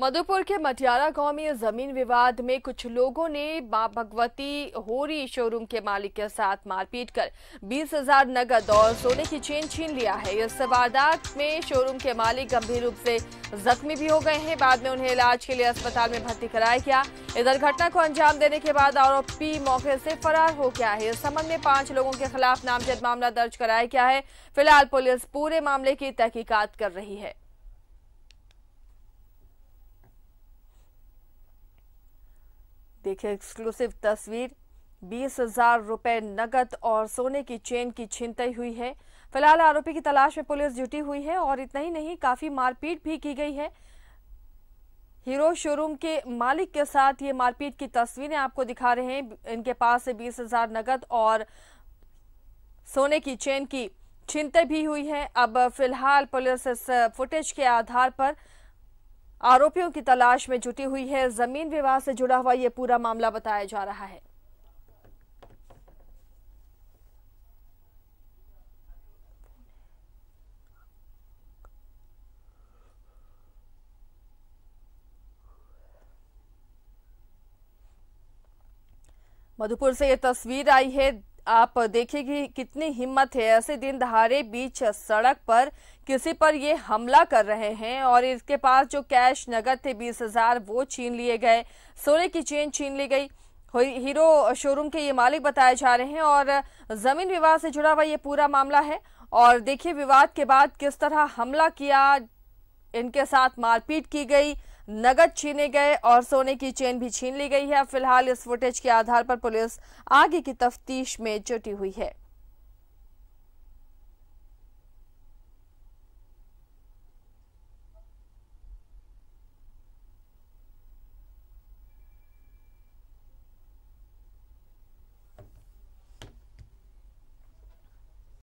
मधुपुर के मटियारा गांव में जमीन विवाद में कुछ लोगों ने मां भगवती होरी शोरूम के मालिक के साथ मारपीट कर बीस हजार नगद और सोने की चेन छीन लिया है इस वारदात में शोरूम के मालिक गंभीर रूप से जख्मी भी हो गए हैं बाद में उन्हें इलाज के लिए अस्पताल में भर्ती कराया गया इधर घटना को अंजाम देने के बाद आरोपी मौके से फरार हो गया है इस संबंध में पांच लोगों के खिलाफ नामजद मामला दर्ज कराया गया है फिलहाल पुलिस पूरे मामले की तहकीकात कर रही है देखिए एक्सक्लूसिव तस्वीर बीस हजार रुपए नकद और सोने की चेन की छिनतई हुई है फिलहाल आरोपी की तलाश में पुलिस जुटी हुई है और इतना ही नहीं काफी मारपीट भी की गई है हीरो शोरूम के मालिक के साथ ये मारपीट की तस्वीरें आपको दिखा रहे हैं इनके पास से बीस हजार नकद और सोने की चेन की छिनते भी हुई है अब फिलहाल पुलिस इस फुटेज के आधार पर आरोपियों की तलाश में जुटी हुई है जमीन विवाद से जुड़ा हुआ यह पूरा मामला बताया जा रहा है मधुपुर से यह तस्वीर आई है आप कि कितनी हिम्मत है ऐसे दिन दहाड़े बीच सड़क पर किसी पर ये हमला कर रहे हैं और इसके पास जो कैश नगद थे बीस हजार वो छीन लिए गए सोने की चेन छीन ली गई हीरो शोरूम के ये मालिक बताए जा रहे हैं और जमीन विवाद से जुड़ा हुआ ये पूरा मामला है और देखिए विवाद के बाद किस तरह हमला किया इनके साथ मारपीट की गई नगद छीने गए और सोने की चेन भी छीन ली गई है फिलहाल इस फुटेज के आधार पर पुलिस आगे की तफ्तीश में जुटी हुई है